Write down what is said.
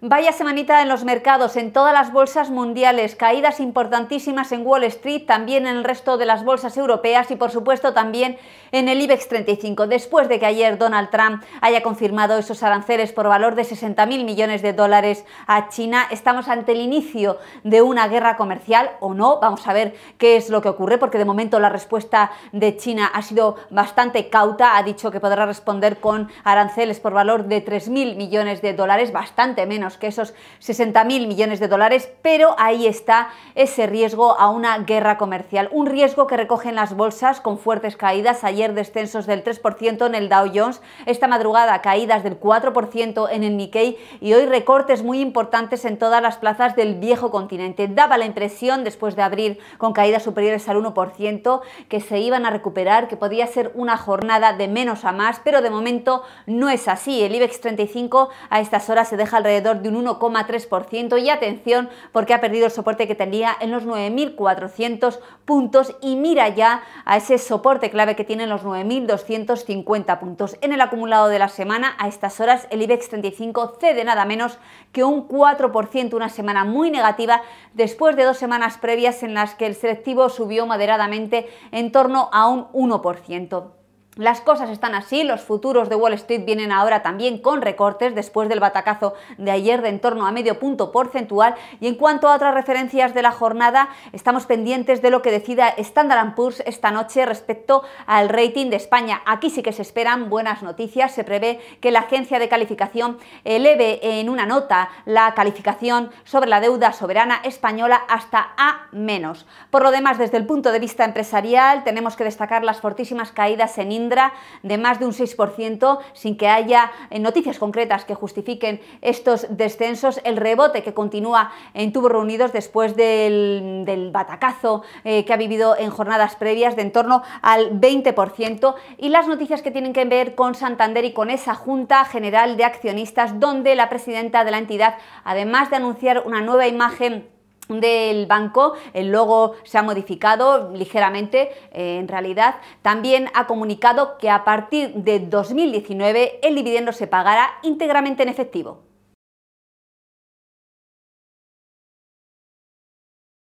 Vaya semanita en los mercados, en todas las bolsas mundiales, caídas importantísimas en Wall Street, también en el resto de las bolsas europeas y por supuesto también en el IBEX 35, después de que ayer Donald Trump haya confirmado esos aranceles por valor de 60.000 millones de dólares a China. Estamos ante el inicio de una guerra comercial o no, vamos a ver qué es lo que ocurre, porque de momento la respuesta de China ha sido bastante cauta, ha dicho que podrá responder con aranceles por valor de 3.000 millones de dólares, bastante menos que esos 60.000 millones de dólares, pero ahí está ese riesgo a una guerra comercial, un riesgo que recogen las bolsas con fuertes caídas, ayer descensos del 3% en el Dow Jones, esta madrugada caídas del 4% en el Nikkei y hoy recortes muy importantes en todas las plazas del viejo continente. Daba la impresión, después de abrir con caídas superiores al 1%, que se iban a recuperar, que podía ser una jornada de menos a más, pero de momento no es así. El IBEX 35 a estas horas se deja alrededor de un 1,3% y atención porque ha perdido el soporte que tenía en los 9.400 puntos y mira ya a ese soporte clave que tiene en los 9.250 puntos. En el acumulado de la semana, a estas horas, el IBEX 35 cede nada menos que un 4%, una semana muy negativa después de dos semanas previas en las que el selectivo subió moderadamente en torno a un 1%. Las cosas están así, los futuros de Wall Street vienen ahora también con recortes después del batacazo de ayer de en torno a medio punto porcentual y en cuanto a otras referencias de la jornada, estamos pendientes de lo que decida Standard Poor's esta noche respecto al rating de España. Aquí sí que se esperan buenas noticias, se prevé que la agencia de calificación eleve en una nota la calificación sobre la deuda soberana española hasta A-. Por lo demás, desde el punto de vista empresarial, tenemos que destacar las fortísimas caídas en India de más de un 6% sin que haya eh, noticias concretas que justifiquen estos descensos. El rebote que continúa en Tubos Reunidos después del, del batacazo eh, que ha vivido en jornadas previas de en torno al 20% y las noticias que tienen que ver con Santander y con esa Junta General de Accionistas donde la presidenta de la entidad, además de anunciar una nueva imagen del banco, el logo se ha modificado ligeramente eh, en realidad, también ha comunicado que a partir de 2019 el dividendo se pagará íntegramente en efectivo.